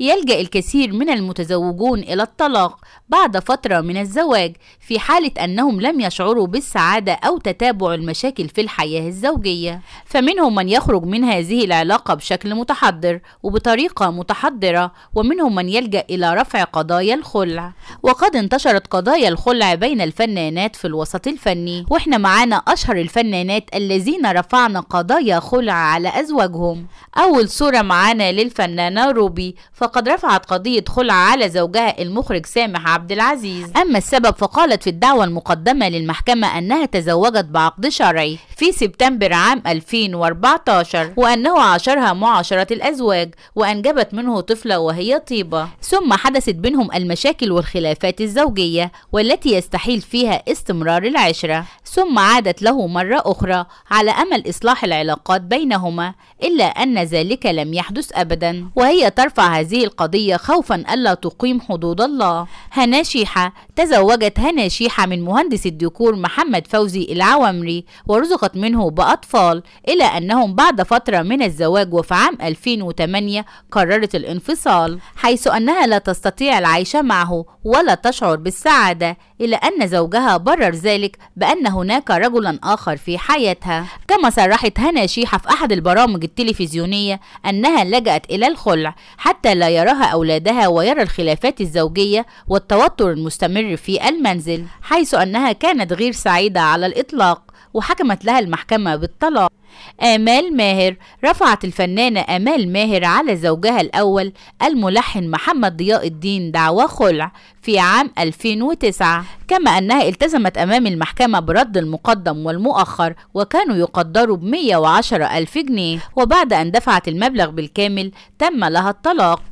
يلجأ الكثير من المتزوجون إلى الطلاق بعد فترة من الزواج في حالة أنهم لم يشعروا بالسعادة أو تتابع المشاكل في الحياة الزوجية فمنهم من يخرج من هذه العلاقة بشكل متحضر وبطريقة متحضرة ومنهم من يلجأ إلى رفع قضايا الخلع وقد انتشرت قضايا الخلع بين الفنانات في الوسط الفني واحنا معانا أشهر الفنانات الذين رفعنا قضايا خلع على أزواجهم أول صورة معانا للفنانة روبي فقد رفعت قضية خلع على زوجها المخرج سامح عبد العزيز أما السبب فقالت في الدعوة المقدمة للمحكمة أنها تزوجت بعقد شرعي في سبتمبر عام 2014 وأنه عاشرها معاشرة الأزواج وأنجبت منه طفلة وهي طيبة ثم حدثت بينهم المشاكل والخلافات الزوجية والتي يستحيل فيها استمرار العشرة ثم عادت له مرة أخرى على أمل إصلاح العلاقات بينهما إلا أن ذلك لم يحدث أبدا وهي ترفع هذه هذه القضية خوفا ألا تقيم حدود الله هنا شيحة تزوجت هنا شيحة من مهندس الديكور محمد فوزي العوامري ورزقت منه بأطفال إلى أنهم بعد فترة من الزواج وفي عام 2008 قررت الانفصال حيث أنها لا تستطيع العيش معه ولا تشعر بالسعادة إلى أن زوجها برر ذلك بأن هناك رجلا آخر في حياتها كما صرحت هنا شيحة في أحد البرامج التلفزيونية أنها لجأت إلى الخلع حتى لا يراها أولادها ويرى الخلافات الزوجية والتوتر المستمر في المنزل حيث أنها كانت غير سعيدة على الإطلاق وحكمت لها المحكمة بالطلاق آمال ماهر رفعت الفنانة آمال ماهر على زوجها الأول الملحن محمد ضياء الدين دعوى خلع في عام 2009 كما أنها التزمت أمام المحكمة برد المقدم والمؤخر وكانوا يقدروا ب 110 ألف جنيه وبعد أن دفعت المبلغ بالكامل تم لها الطلاق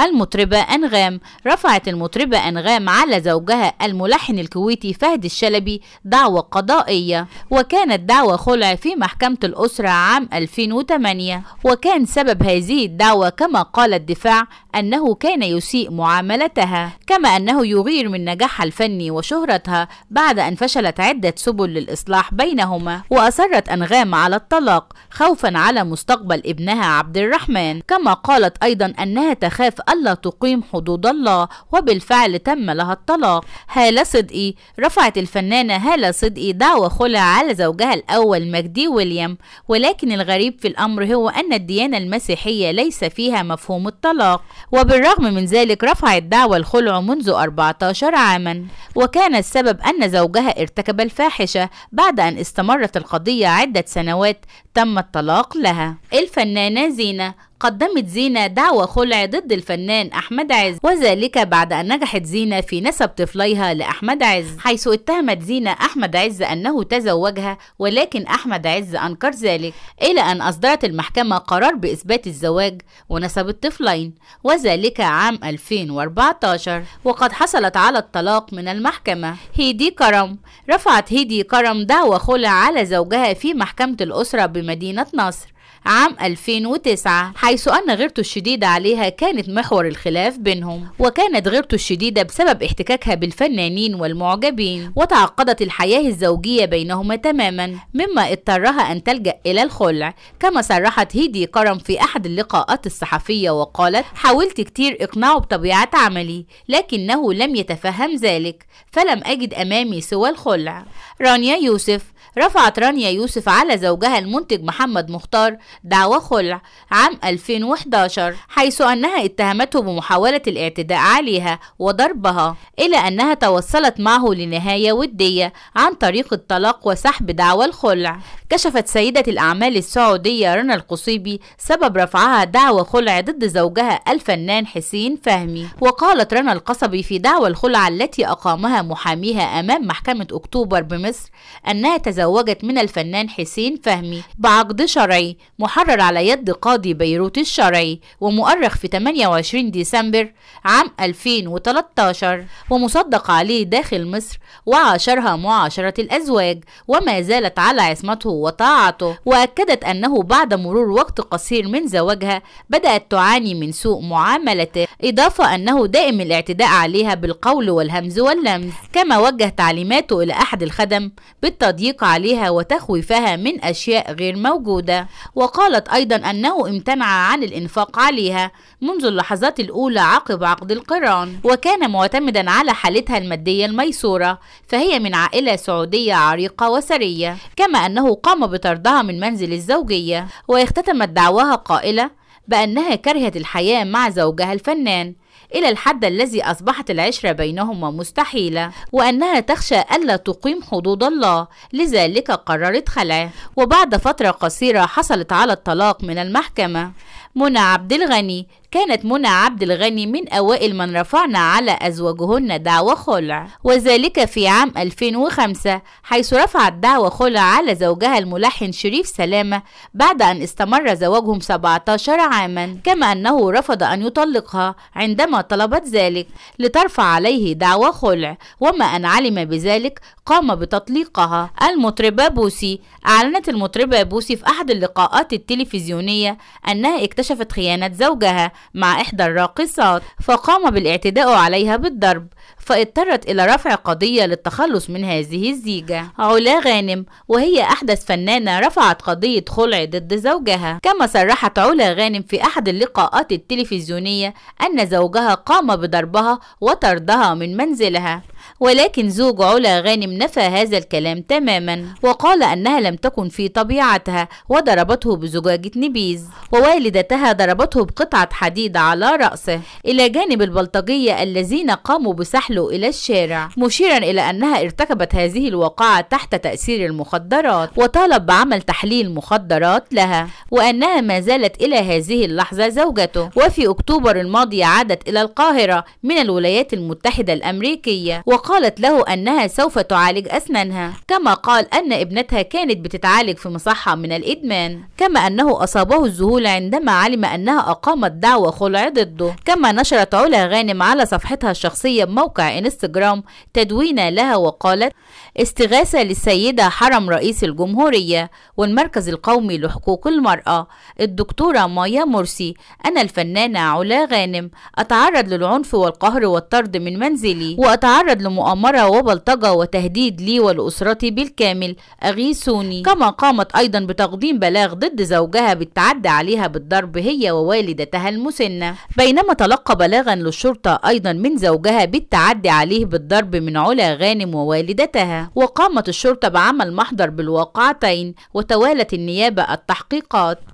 المطربة أنغام رفعت المطربة أنغام على زوجها الملحن الكويتي فهد الشلبي دعوى قضائية وكانت دعوى خلع في محكمة الأسرة عام 2008 وكان سبب هذه الدعوى كما قال الدفاع أنه كان يسيء معاملتها كما أنه يغير من نجاحها الفني وشهرتها بعد أن فشلت عدة سبل للإصلاح بينهما وأصرت أنغام على الطلاق خوفا على مستقبل ابنها عبد الرحمن كما قالت أيضا أنها تخاف ألا تقيم حدود الله وبالفعل تم لها الطلاق هالة صدقي رفعت الفنانة هالة صدقي دعوة خلع على زوجها الأول مجدي ويليام ولكن الغريب في الأمر هو أن الديانة المسيحية ليس فيها مفهوم الطلاق وبالرغم من ذلك رفعت دعوى الخلع منذ 14 عاما وكان السبب أن زوجها ارتكب الفاحشة بعد أن استمرت القضية عدة سنوات تم الطلاق لها الفنانة زينة قدمت زينة دعوة خلع ضد الفنان أحمد عز وذلك بعد أن نجحت زينة في نسب طفليها لأحمد عز حيث اتهمت زينة أحمد عز أنه تزوجها ولكن أحمد عز أنكر ذلك إلى أن أصدرت المحكمة قرار بإثبات الزواج ونسب الطفلين وذلك عام 2014 وقد حصلت على الطلاق من المحكمة هيدي كرم رفعت هيدي كرم دعوة خلع على زوجها في محكمة الأسرة بمدينة نصر عام 2009 حيث أن غيرته الشديدة عليها كانت محور الخلاف بينهم وكانت غيرته الشديدة بسبب احتكاكها بالفنانين والمعجبين وتعقدت الحياة الزوجية بينهما تماما مما اضطرها أن تلجأ إلى الخلع كما صرحت هيدي كرم في أحد اللقاءات الصحفية وقالت حاولت كتير إقناعه بطبيعة عملي لكنه لم يتفهم ذلك فلم أجد أمامي سوى الخلع رانيا يوسف رفعت رانيا يوسف على زوجها المنتج محمد مختار دعوى خلع عام 2011 حيث أنها اتهمته بمحاولة الاعتداء عليها وضربها إلى أنها توصلت معه لنهاية ودية عن طريق الطلاق وسحب دعوى الخلع كشفت سيدة الأعمال السعودية رنا القصيبي سبب رفعها دعوى خلع ضد زوجها الفنان حسين فهمي وقالت رنا القصبي في دعوى الخلع التي أقامها محاميها أمام محكمة أكتوبر بمصر أنها تزوجت من الفنان حسين فهمي بعقد شرعي محرر على يد قاضي بيروت الشرعي ومؤرخ في 28 ديسمبر عام 2013 ومصدق عليه داخل مصر وعاشرها معاشرة الأزواج وما زالت على عصمته وطاعته وأكدت أنه بعد مرور وقت قصير من زواجها بدأت تعاني من سوء معاملته إضافة أنه دائم الاعتداء عليها بالقول والهمز واللمز كما وجه تعليماته إلى أحد الخدم بالتضييق عليها وتخويفها من أشياء غير موجودة وقالت أيضا أنه امتنع عن الإنفاق عليها منذ اللحظات الأولى عقب عقد القران وكان معتمدا على حالتها المادية الميسورة فهي من عائلة سعودية عريقة وثرية كما أنه قام بطردها من منزل الزوجية واختتمت دعواها قائلة بأنها كرهت الحياة مع زوجها الفنان إلى الحد الذي أصبحت العشرة بينهما مستحيلة وأنها تخشى ألا تقيم حدود الله لذلك قررت خلعه وبعد فترة قصيرة حصلت على الطلاق من المحكمة منى عبد الغني كانت منى عبد الغني من أوائل من رفعنا على أزواجهن دعوى خلع وذلك في عام 2005 حيث رفعت دعوى خلع على زوجها الملحن شريف سلامة بعد أن استمر زواجهم 17 عاما كما أنه رفض أن يطلقها عندما طلبت ذلك لترفع عليه دعوى خلع وما أن علم بذلك قام بتطليقها المطربة بوسي أعلنت المطربة بوسي في أحد اللقاءات التلفزيونية أنها اكتشفت خيانة زوجها مع إحدى الراقصات فقام بالاعتداء عليها بالضرب فاضطرت إلى رفع قضية للتخلص من هذه الزيجة علا غانم وهي أحدث فنانة رفعت قضية خلع ضد زوجها كما صرحت علا غانم في أحد اللقاءات التلفزيونية أن زوجها قام بضربها وطردها من منزلها ولكن زوج علا غانم نفى هذا الكلام تماما وقال أنها لم تكن في طبيعتها وضربته بزجاجة نبيذ ووالدتها ضربته بقطعة حديد على رأسه إلى جانب البلطجية الذين قاموا بسحل تحلو إلى الشارع مشيرا إلى أنها ارتكبت هذه الواقعة تحت تأثير المخدرات وطالب بعمل تحليل مخدرات لها وأنها ما زالت إلى هذه اللحظة زوجته وفي أكتوبر الماضي عادت إلى القاهرة من الولايات المتحدة الأمريكية وقالت له أنها سوف تعالج أسنانها كما قال أن ابنتها كانت بتتعالج في مصحة من الإدمان كما أنه أصابه الذهول عندما علم أنها أقامت دعوى خلع ضده كما نشرت علا غانم على صفحتها الشخصية بموقع انستغرام انستجرام تدوينة لها وقالت استغاثة للسيدة حرم رئيس الجمهورية والمركز القومي لحقوق المرأة الدكتورة مايا مرسي أنا الفنانة علا غانم أتعرض للعنف والقهر والطرد من منزلي وأتعرض لمؤامرة وبلطجة وتهديد لي ولأسرتي بالكامل أغيثوني كما قامت أيضا بتقديم بلاغ ضد زوجها بالتعدي عليها بالضرب هي ووالدتها المسنة بينما تلقى بلاغا للشرطة أيضا من زوجها بالتعدي والتعدي عليه بالضرب من علا غانم ووالدتها وقامت الشرطة بعمل محضر بالواقعتين وتوالت النيابة التحقيقات